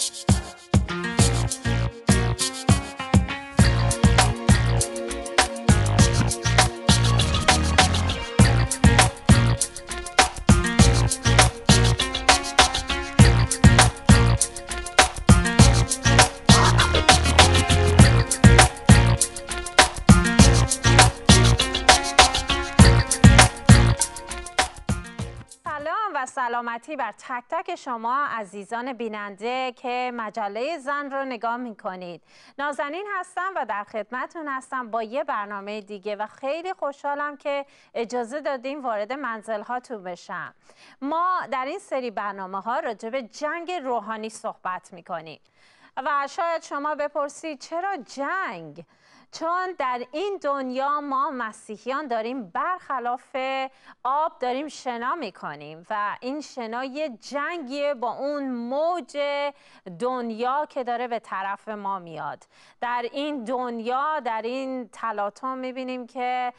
Podcast. سلامتی بر تک تک شما عزیزان بیننده که مجله زن رو نگاه میکنید نازنین هستم و در خدمتون هستم با یه برنامه دیگه و خیلی خوشحالم که اجازه دادیم وارد منزل تو بشم ما در این سری برنامه ها راجع به جنگ روحانی صحبت میکنیم و شاید شما بپرسید چرا جنگ؟ چون در این دنیا ما مسیحیان داریم برخلاف آب داریم شنا میکنیم و این شنا یه جنگیه با اون موج دنیا که داره به طرف ما میاد در این دنیا در این تلاتون میبینیم که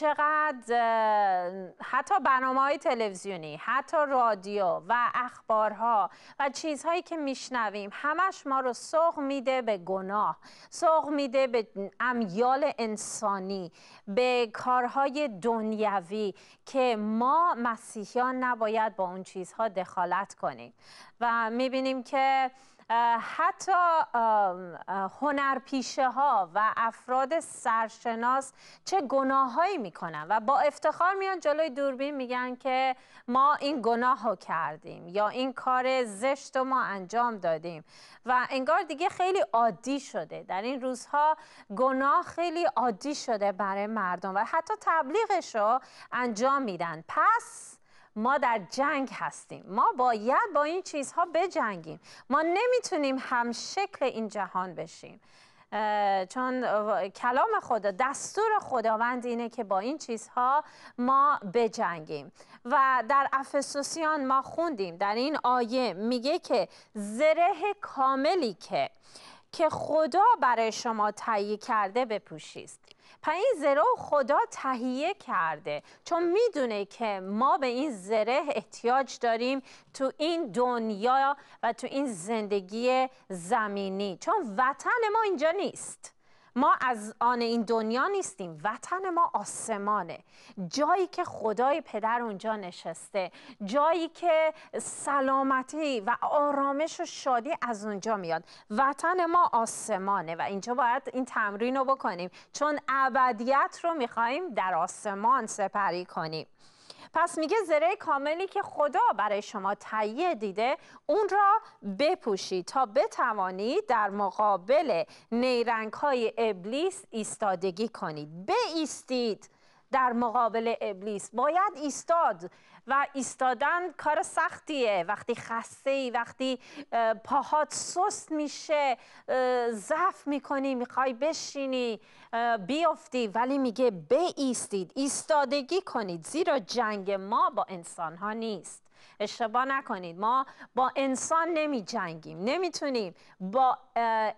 چقدر حتی برنامه های تلویزیونی حتی رادیو و اخبارها و چیزهایی که میشنویم همش ما رو سوق میده به گناه سوق میده به امیال انسانی به کارهای دنیوی که ما مسیحیان نباید با اون چیزها دخالت کنیم و میبینیم که حتی هنرپیشه ها و افراد سرشناس چه گناههایی میکنن و با افتخار میان جلوی دوربین میگن که ما این گناه ها کردیم یا این کار زشت ما انجام دادیم و انگار دیگه خیلی عادی شده در این روزها گناه خیلی عادی شده برای مردم و حتی تبلیغش رو انجام میدن پس ما در جنگ هستیم ما باید با این چیزها بجنگیم ما نمیتونیم هم شکل این جهان بشیم چون کلام خدا دستور خداوند اینه که با این چیزها ما بجنگیم و در افسوسیان ما خوندیم در این آیه میگه که زره کاملی که که خدا برای شما تهیه کرده بپوشید پس این زره خدا تهیه کرده چون میدونه که ما به این زره احتیاج داریم تو این دنیا و تو این زندگی زمینی چون وطن ما اینجا نیست ما از آن این دنیا نیستیم وطن ما آسمانه جایی که خدای پدر اونجا نشسته جایی که سلامتی و آرامش و شادی از اونجا میاد وطن ما آسمانه و اینجا باید این تمرین رو بکنیم چون ابدیت رو میخوایم در آسمان سپری کنیم پس میگه زره کاملی که خدا برای شما تهیه دیده اون را بپوشید تا بتوانید در مقابل نیرنگ های ابلیس ایستادگی کنید بایستید در مقابل ابلیس باید ایستاد و ایستادن کار سختیه وقتی خسته ای وقتی پاهات سست میشه ضعف میکنی میخوای بشینی بیفتی ولی میگه بایستید ایستادگی کنید زیرا جنگ ما با انسان ها نیست اشتباه نکنید ما با انسان نمی جنگیم نمیتونیم با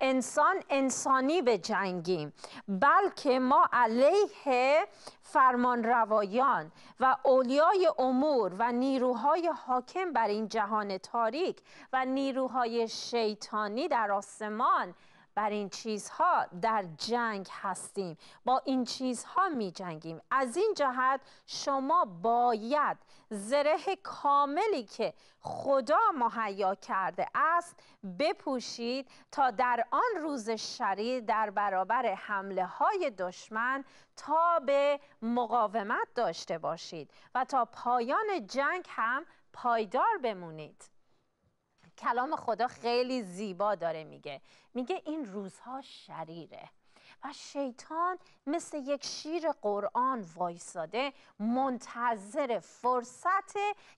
انسان انسانی به جنگیم بلکه ما علیه فرمان روایان و اولیای امور و نیروهای حاکم بر این جهان تاریک و نیروهای شیطانی در آسمان بر این چیزها در جنگ هستیم با این چیزها می جنگیم از این جهت شما باید زره کاملی که خدا مهیا کرده است بپوشید تا در آن روز شری در برابر حمله های دشمن تا به مقاومت داشته باشید و تا پایان جنگ هم پایدار بمونید کلام خدا خیلی زیبا داره میگه میگه این روزها شریره و شیطان مثل یک شیر قرآن وایساده منتظر فرصت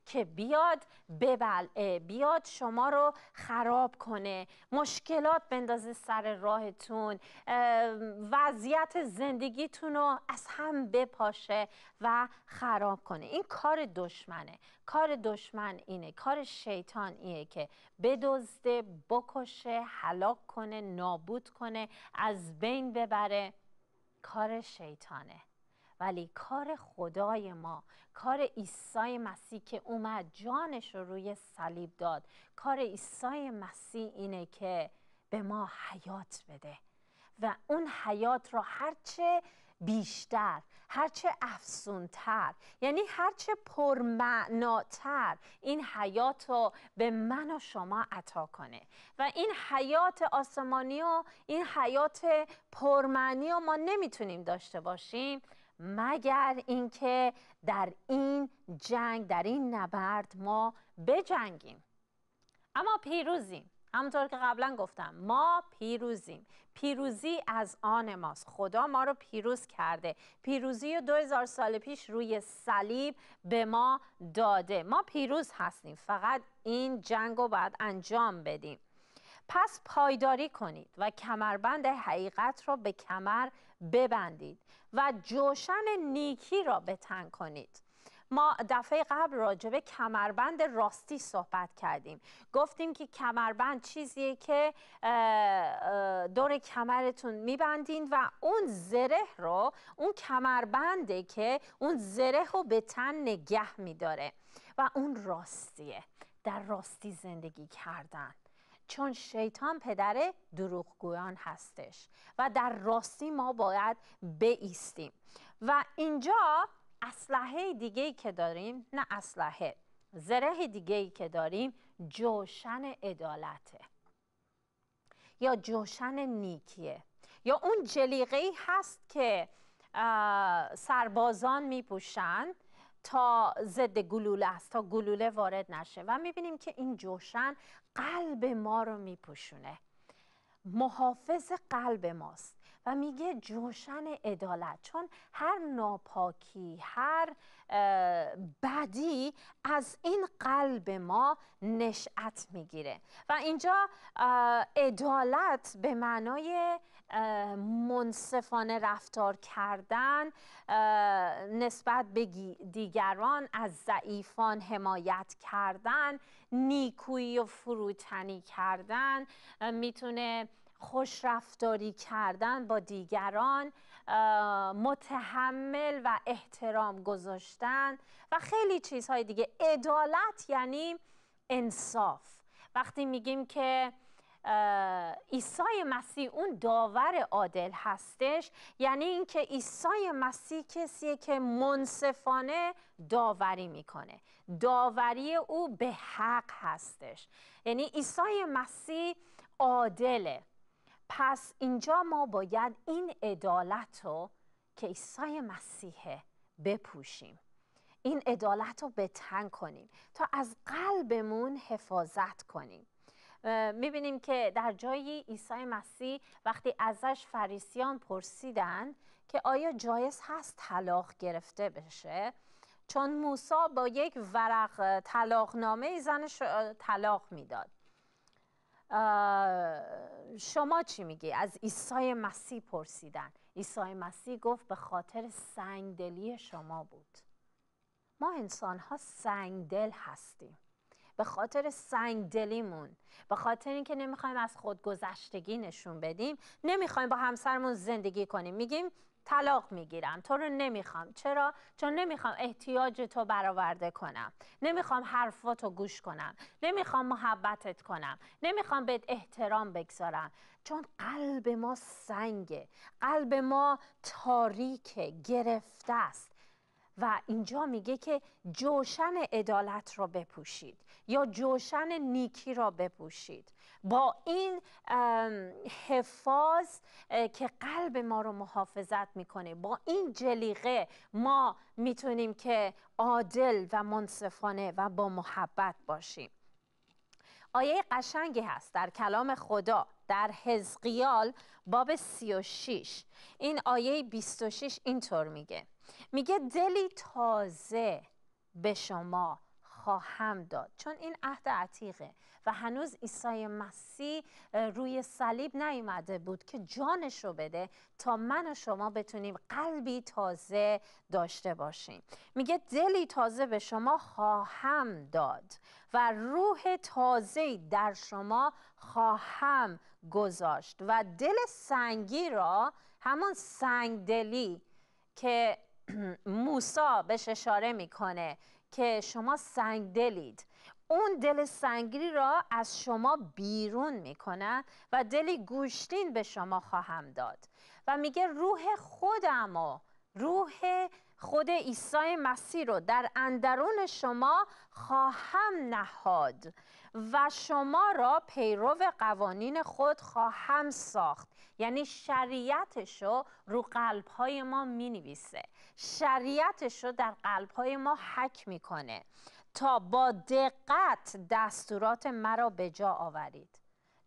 که بیاد ببلعه بیاد شما رو خراب کنه مشکلات بندازه سر راهتون وضعیت زندگیتون رو از هم بپاشه و خراب کنه این کار دشمنه کار دشمن اینه کار شیطان اینه که بدزده بکشه هلاک کنه نابود کنه از بین ببره کار شیطانه ولی کار خدای ما کار عیسی مسیح که اومد جانش رو روی صلیب داد کار عیسی مسیح اینه که به ما حیات بده و اون حیات را هرچه بیشتر هرچه افسونتر یعنی هرچه پرمعناتر این حیات رو به من و شما عطا کنه و این حیات آسمانی و این حیات پرمعنی رو ما نمیتونیم داشته باشیم مگر اینکه در این جنگ در این نبرد ما بجنگیم اما پیروزیم همونطور که قبلا گفتم ما پیروزیم پیروزی از آن ماست خدا ما رو پیروز کرده پیروزی رو 2000 سال پیش روی صلیب به ما داده ما پیروز هستیم فقط این جنگ رو باید انجام بدیم پس پایداری کنید و کمربند حقیقت را به کمر ببندید و جوشن نیکی را به تن کنید ما دفعه قبل راجبه کمربند راستی صحبت کردیم گفتیم که کمربند چیزیه که دور کمرتون میبندین و اون زره رو اون کمربنده که اون زره رو به تن نگه میداره و اون راستیه در راستی زندگی کردن چون شیطان پدر دروغگویان هستش و در راستی ما باید بیستیم و اینجا اسلحه دیگه ای که داریم نه اسلحه زره دیگه ای که داریم جوشن عدالته یا جوشن نیکیه یا اون جلیقه ای هست که سربازان میپوشند تا ضد گلوله است تا گلوله وارد نشه و میبینیم که این جوشن قلب ما رو میپوشونه محافظ قلب ماست و میگه جوشن عدالت چون هر ناپاکی هر بدی از این قلب ما نشعت میگیره و اینجا عدالت به معنای منصفانه رفتار کردن نسبت به دیگران از ضعیفان حمایت کردن نیکویی و فروتنی کردن میتونه خوشرفتاری کردن با دیگران متحمل و احترام گذاشتن و خیلی چیزهای دیگه عدالت یعنی انصاف وقتی میگیم که عیسی مسیح اون داور عادل هستش یعنی اینکه عیسی مسیح کسیه که منصفانه داوری میکنه داوری او به حق هستش یعنی عیسی مسیح عادله پس اینجا ما باید این عدالت رو که عیسی مسیحه بپوشیم این عدالت رو بتن کنیم تا از قلبمون حفاظت کنیم میبینیم که در جایی عیسی مسیح وقتی ازش فریسیان پرسیدن که آیا جایز هست طلاق گرفته بشه چون موسی با یک ورق طلاقنامه زنش طلاق میداد شما چی میگی؟ از ایسای مسیح پرسیدن ایسای مسیح گفت به خاطر سنگدلی شما بود ما انسان ها سنگدل هستیم به خاطر سنگدلیمون به خاطر اینکه نمیخوایم از خودگذشتگی نشون بدیم نمیخوایم با همسرمون زندگی کنیم میگیم طلاق میگیرم تو رو نمیخوام چرا چون نمیخوام احتیاج تو برآورده کنم نمیخوام حرفاتو گوش کنم نمیخوام محبتت کنم نمیخوام بهت احترام بگذارم چون قلب ما سنگه قلب ما تاریکه گرفته است و اینجا میگه که جوشن عدالت را بپوشید یا جوشن نیکی را بپوشید با این حفاظ که قلب ما رو محافظت میکنه با این جلیقه ما میتونیم که عادل و منصفانه و با محبت باشیم آیه قشنگی هست در کلام خدا در حزقیال باب 36 این آیه 26 اینطور میگه میگه دلی تازه به شما خواهم داد چون این عهد عتیقه و هنوز عیسی مسیح روی صلیب نیامده بود که جانش رو بده تا من و شما بتونیم قلبی تازه داشته باشیم میگه دلی تازه به شما خواهم داد و روح تازه در شما خواهم گذاشت و دل سنگی را همون دلی که موسا بهش اشاره میکنه که شما سنگ دلید اون دل سنگری را از شما بیرون میکنه و دلی گوشتین به شما خواهم داد و میگه روح خودم و روح خود عیسی مسیح رو در اندرون شما خواهم نهاد و شما را پیرو قوانین خود خواهم ساخت یعنی شریعتش رو رو قلبهای ما می نویسه شریعتش رو در قلبهای ما حک میکنه تا با دقت دستورات مرا به جا آورید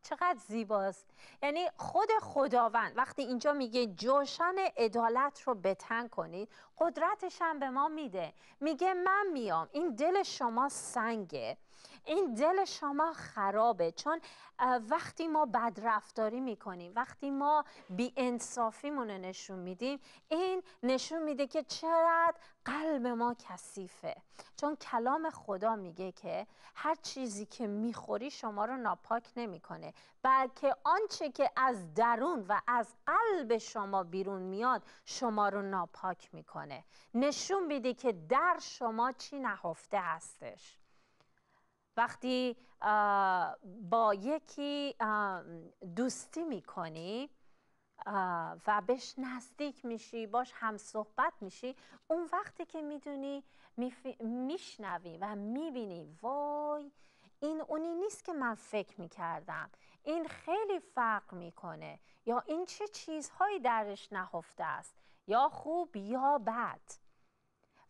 چقدر زیباست یعنی خود خداوند وقتی اینجا میگه جوشن عدالت رو بتن کنید قدرتش هم به ما میده میگه من میام این دل شما سنگه این دل شما خرابه چون وقتی ما بدرفتاری میکنیم وقتی ما بی انصافیمون رو نشون میدیم این نشون میده که چقدر قلب ما کثیفه چون کلام خدا میگه که هر چیزی که میخوری شما رو ناپاک نمیکنه بلکه آنچه که از درون و از قلب شما بیرون میاد شما رو ناپاک میکنه نشون میده که در شما چی نهفته هستش وقتی با یکی دوستی میکنی و بهش نزدیک میشی باش هم صحبت میشی اون وقتی که میدونی میشنوی و میبینی وای این اونی نیست که من فکر میکردم این خیلی فرق میکنه یا این چه چیزهایی درش نهفته است یا خوب یا بد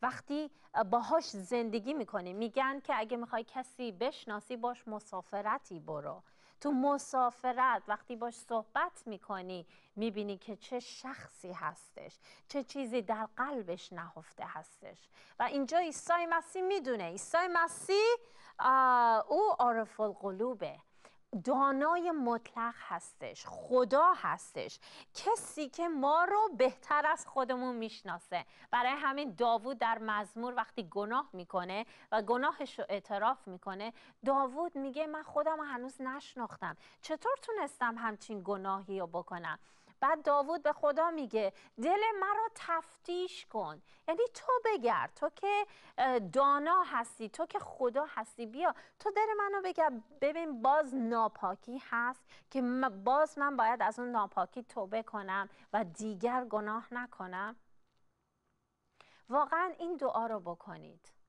وقتی باهاش زندگی میکنی میگن که اگه میخوای کسی بشناسی باش مسافرتی برو تو مسافرت وقتی باش صحبت میکنی میبینی که چه شخصی هستش چه چیزی در قلبش نهفته هستش و اینجا عیسی مسیح میدونه عیسی مسیح او عارف القلوبه دانای مطلق هستش خدا هستش کسی که ما رو بهتر از خودمون میشناسه برای همین داوود در مزمور وقتی گناه میکنه و گناهش رو اعتراف میکنه داوود میگه من خودم رو هنوز نشناختم چطور تونستم همچین گناهی رو بکنم بعد داوود به خدا میگه دل مرا تفتیش کن یعنی تو بگر تو که دانا هستی تو که خدا هستی بیا تو دل منو بگر ببین باز ناپاکی هست که باز من باید از اون ناپاکی توبه کنم و دیگر گناه نکنم واقعا این دعا رو بکنید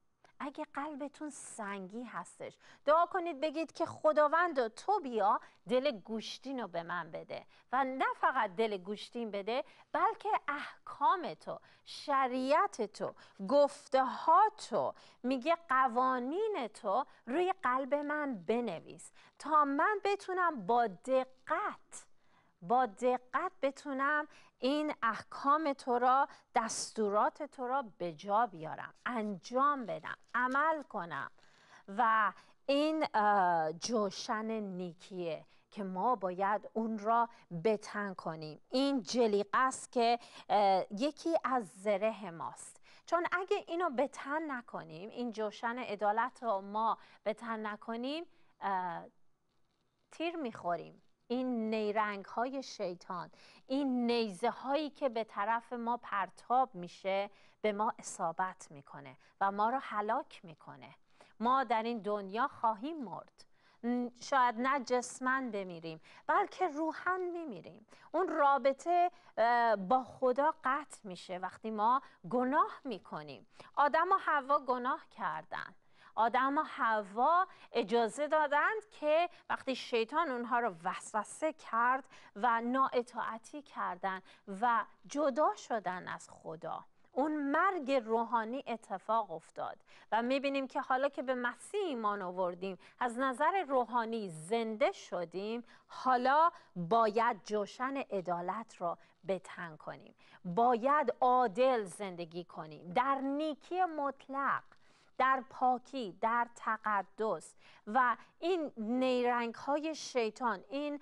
اگه قلبتون سنگی هستش دعا کنید بگید که خداوند تو بیا دل گوشتین رو به من بده و نه فقط دل گوشتین بده بلکه احکام تو شریعت تو گفته ها تو میگه قوانین تو روی قلب من بنویس تا من بتونم با دقت با دقت بتونم این احکام تو را دستورات تو را به جا بیارم انجام بدم عمل کنم و این جوشن نیکیه که ما باید اون را بتن کنیم این جلیقه است که یکی از زره ماست چون اگه اینو بتن نکنیم این جوشن عدالت رو ما بتن نکنیم تیر میخوریم این نیرنگ های شیطان این نیزه هایی که به طرف ما پرتاب میشه به ما اصابت میکنه و ما رو هلاک میکنه ما در این دنیا خواهیم مرد شاید نه جسمن بمیریم بلکه روحن میمیریم اون رابطه با خدا قطع میشه وقتی ما گناه میکنیم آدم و هوا گناه کردن آدم و هوا اجازه دادند که وقتی شیطان اونها رو وسوسه کرد و نااطاعتی کردند و جدا شدن از خدا اون مرگ روحانی اتفاق افتاد و میبینیم که حالا که به مسیح ایمان آوردیم از نظر روحانی زنده شدیم حالا باید جوشن عدالت را بتن کنیم باید عادل زندگی کنیم در نیکی مطلق در پاکی در تقدس و این نیرنگ های شیطان این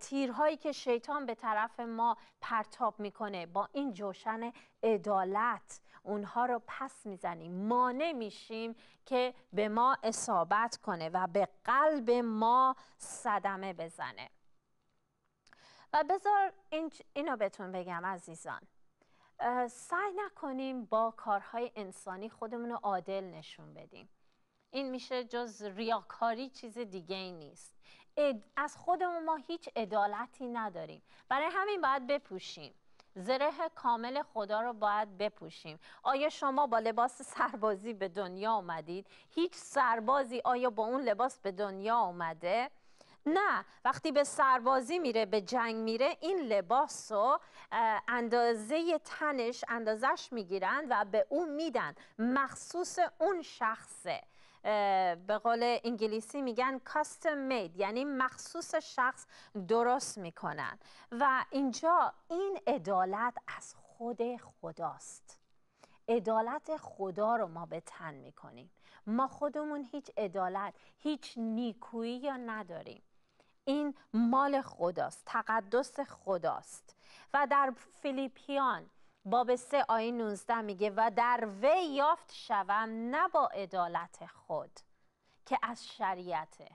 تیرهایی که شیطان به طرف ما پرتاب میکنه با این جوشن عدالت اونها رو پس میزنیم ما میشیم که به ما اصابت کنه و به قلب ما صدمه بزنه و بذار این اینو بهتون بگم عزیزان سعی نکنیم با کارهای انسانی خودمون رو عادل نشون بدیم این میشه جز ریاکاری چیز دیگه ای نیست از خودمون ما هیچ عدالتی نداریم برای همین باید بپوشیم زره کامل خدا رو باید بپوشیم آیا شما با لباس سربازی به دنیا آمدید؟ هیچ سربازی آیا با اون لباس به دنیا آمده؟ نه وقتی به سربازی میره به جنگ میره این لباس و اندازه تنش اندازش میگیرن و به اون میدن مخصوص اون شخصه به قول انگلیسی میگن custom made یعنی مخصوص شخص درست میکنن و اینجا این عدالت از خود خداست عدالت خدا رو ما به تن میکنیم ما خودمون هیچ عدالت هیچ نیکویی یا نداریم این مال خداست تقدس خداست و در فیلیپیان باب 3 آیه 19 میگه و در وی یافت شوم نه با عدالت خود که از شریعته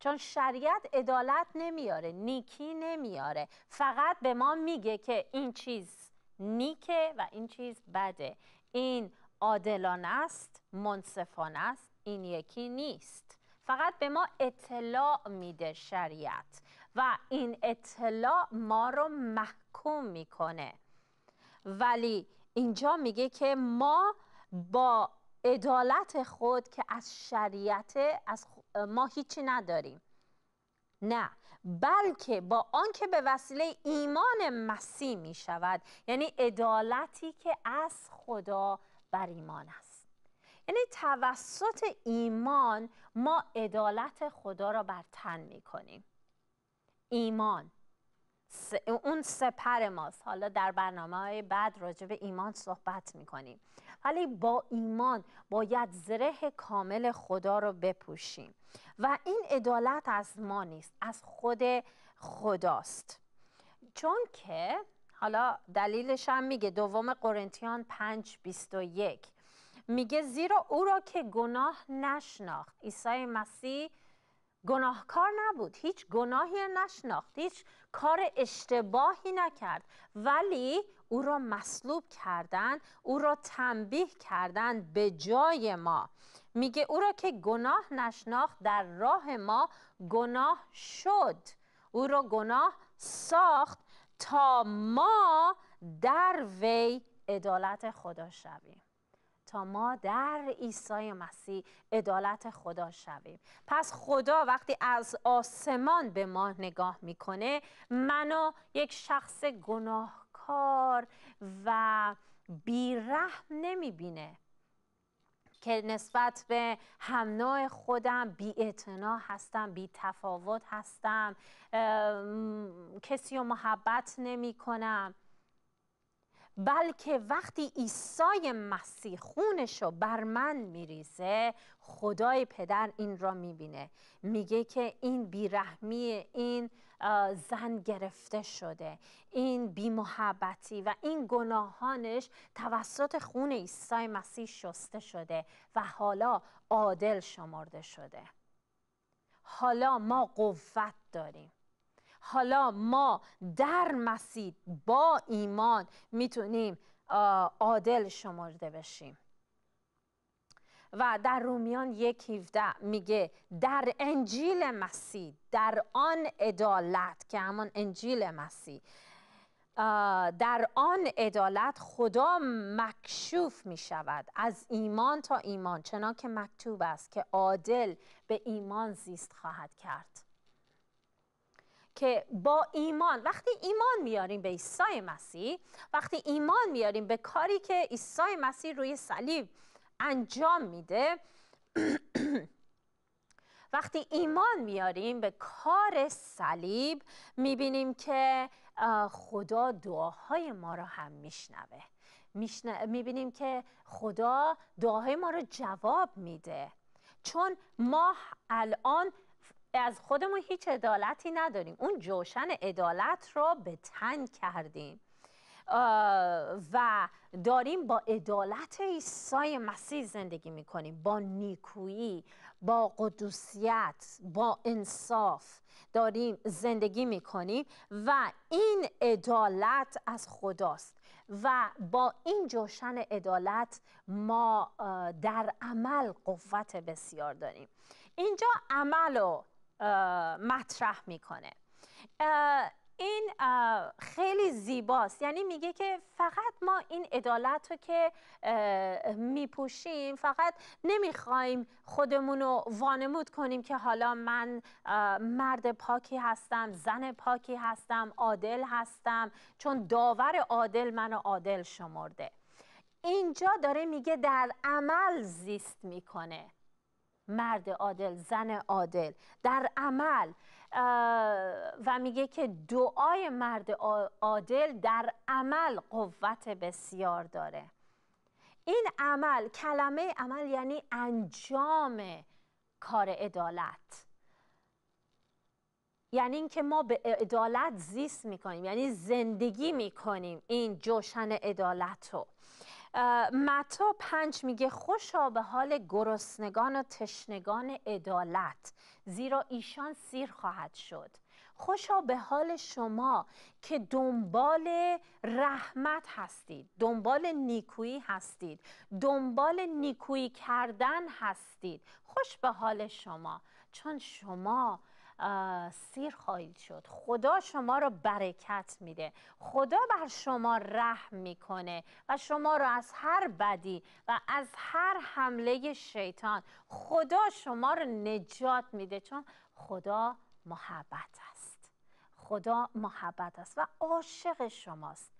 چون شریعت عدالت نمیاره نیکی نمیاره فقط به ما میگه که این چیز نیکه و این چیز بده این عادلانه است منصفانه است این یکی نیست فقط به ما اطلاع میده شریعت و این اطلاع ما رو محکوم میکنه ولی اینجا میگه که ما با عدالت خود که از شریعت از ما هیچی نداریم نه بلکه با آنکه به وسیله ایمان مسیح می شود یعنی عدالتی که از خدا بر ایمان است یعنی توسط ایمان ما عدالت خدا را بر تن کنیم. ایمان اون سپر ماست حالا در برنامه های بعد راجع به ایمان صحبت کنیم. ولی با ایمان باید زره کامل خدا رو بپوشیم و این عدالت از ما نیست از خود خداست چون که حالا دلیلش هم میگه دوم قرنتیان و یک. میگه زیرا او را که گناه نشناخت عیسی مسیح گناهکار نبود هیچ گناهی نشناخت هیچ کار اشتباهی نکرد ولی او را مصلوب کردند، او را تنبیه کردن به جای ما میگه او را که گناه نشناخت در راه ما گناه شد او را گناه ساخت تا ما در وی عدالت خدا شویم تا ما در عیسی مسیح عدالت خدا شویم پس خدا وقتی از آسمان به ما نگاه میکنه منو یک شخص گناهکار و بیرحم نمیبینه که نسبت به هم خودم بی هستم بی تفاوت هستم کسی رو محبت نمی کنم بلکه وقتی عیسی مسیح خونش رو بر من میریزه خدای پدر این را میبینه میگه که این بیرحمی این زن گرفته شده این بیمحبتی و این گناهانش توسط خون عیسی مسیح شسته شده و حالا عادل شمرده شده حالا ما قوت داریم حالا ما در مسیح با ایمان میتونیم عادل شمرده بشیم و در رومیان یک هیفده میگه در انجیل مسیح در آن عدالت که همان انجیل مسیح در آن عدالت خدا مکشوف می شود از ایمان تا ایمان چنان که مکتوب است که عادل به ایمان زیست خواهد کرد که با ایمان وقتی ایمان میاریم به عیسی مسیح وقتی ایمان میاریم به کاری که عیسی مسیح روی صلیب انجام میده وقتی ایمان میاریم به کار صلیب میبینیم که خدا دعاهای ما را هم میشنوه میبینیم که خدا دعاهای ما رو جواب میده چون ما الان از خودمون هیچ عدالتی نداریم اون جوشن عدالت را به تن کردیم و داریم با عدالت عیسی مسیح زندگی میکنیم با نیکویی با قدوسیت با انصاف داریم زندگی میکنیم و این عدالت از خداست و با این جوشن عدالت ما در عمل قوت بسیار داریم اینجا عمل و مطرح میکنه این خیلی زیباست یعنی میگه که فقط ما این عدالت رو که میپوشیم فقط نمیخوایم خودمون رو وانمود کنیم که حالا من مرد پاکی هستم زن پاکی هستم عادل هستم چون داور عادل منو عادل شمرده اینجا داره میگه در عمل زیست میکنه مرد عادل زن عادل در عمل و میگه که دعای مرد عادل در عمل قوت بسیار داره این عمل کلمه عمل یعنی انجام کار عدالت یعنی اینکه ما به عدالت زیست میکنیم یعنی زندگی میکنیم این جوشن عدالت رو متا پنج میگه خوشا به حال گرسنگان و تشنگان عدالت زیرا ایشان سیر خواهد شد خوشا به حال شما که دنبال رحمت هستید دنبال نیکویی هستید دنبال نیکویی کردن هستید خوش به حال شما چون شما سیر خواهید شد خدا شما رو برکت میده خدا بر شما رحم میکنه و شما رو از هر بدی و از هر حمله شیطان خدا شما رو نجات میده چون خدا محبت است خدا محبت است و عاشق شماست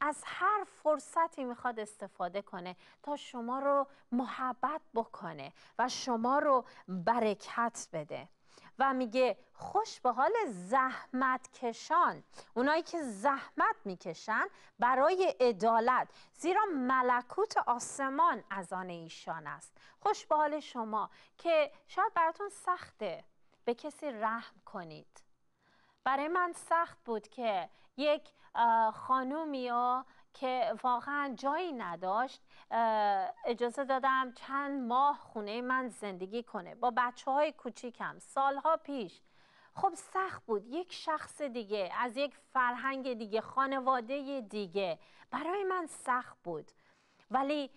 از هر فرصتی میخواد استفاده کنه تا شما رو محبت بکنه و شما رو برکت بده و میگه خوش به حال زحمت کشان اونایی که زحمت میکشن برای عدالت زیرا ملکوت آسمان از آن ایشان است خوش به حال شما که شاید براتون سخته به کسی رحم کنید برای من سخت بود که یک خانومی و که واقعا جایی نداشت اجازه دادم چند ماه خونه من زندگی کنه با بچه های کوچیکم سالها پیش خب سخت بود یک شخص دیگه از یک فرهنگ دیگه خانواده دیگه برای من سخت بود ولی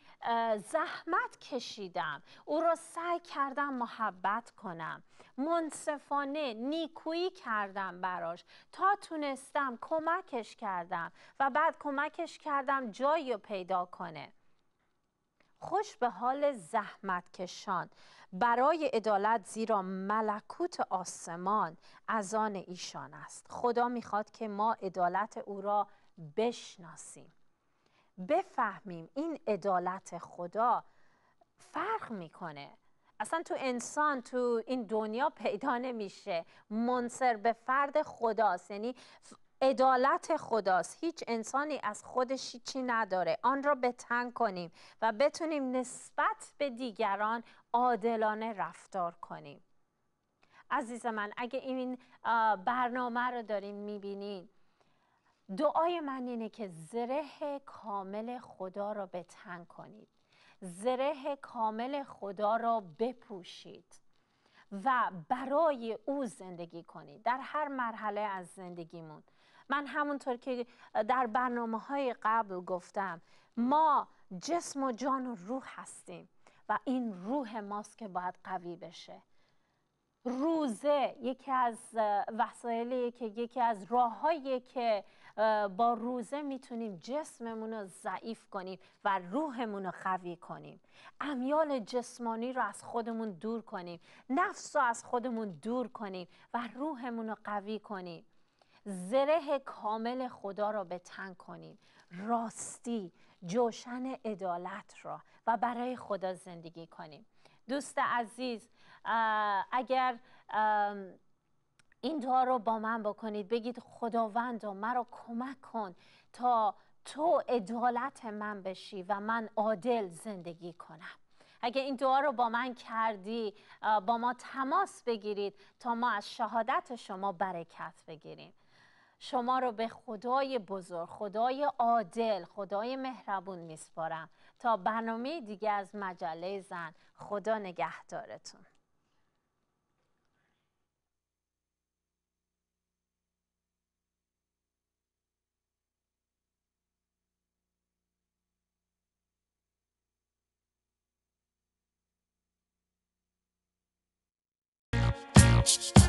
زحمت کشیدم او را سعی کردم محبت کنم منصفانه نیکویی کردم براش تا تونستم کمکش کردم و بعد کمکش کردم جایی رو پیدا کنه خوش به حال زحمت کشان برای عدالت زیرا ملکوت آسمان از آن ایشان است خدا میخواد که ما عدالت او را بشناسیم بفهمیم این عدالت خدا فرق میکنه اصلا تو انسان تو این دنیا پیدا نمیشه منصر به فرد خداست یعنی عدالت خداست هیچ انسانی از خودش چی نداره آن را به تنگ کنیم و بتونیم نسبت به دیگران عادلانه رفتار کنیم عزیز من اگه این برنامه رو دارین میبینین دعای من اینه که زره کامل خدا را به تن کنید زره کامل خدا را بپوشید و برای او زندگی کنید در هر مرحله از زندگیمون من همونطور که در برنامه های قبل گفتم ما جسم و جان و روح هستیم و این روح ماست که باید قوی بشه روزه یکی از وسایلی که یکی از راههایی که با روزه میتونیم جسممون رو ضعیف کنیم و روحمون رو قوی کنیم امیال جسمانی رو از خودمون دور کنیم نفس رو از خودمون دور کنیم و روحمون رو قوی کنیم زره کامل خدا را به تن کنیم راستی جوشن عدالت را و برای خدا زندگی کنیم دوست عزیز اگر این دعا رو با من بکنید بگید خداوند و مرا کمک کن تا تو عدالت من بشی و من عادل زندگی کنم اگه این دعا رو با من کردی با ما تماس بگیرید تا ما از شهادت شما برکت بگیریم شما رو به خدای بزرگ خدای عادل خدای مهربون میسپارم تا برنامه دیگه از مجله زن خدا نگهدارتون Thank you.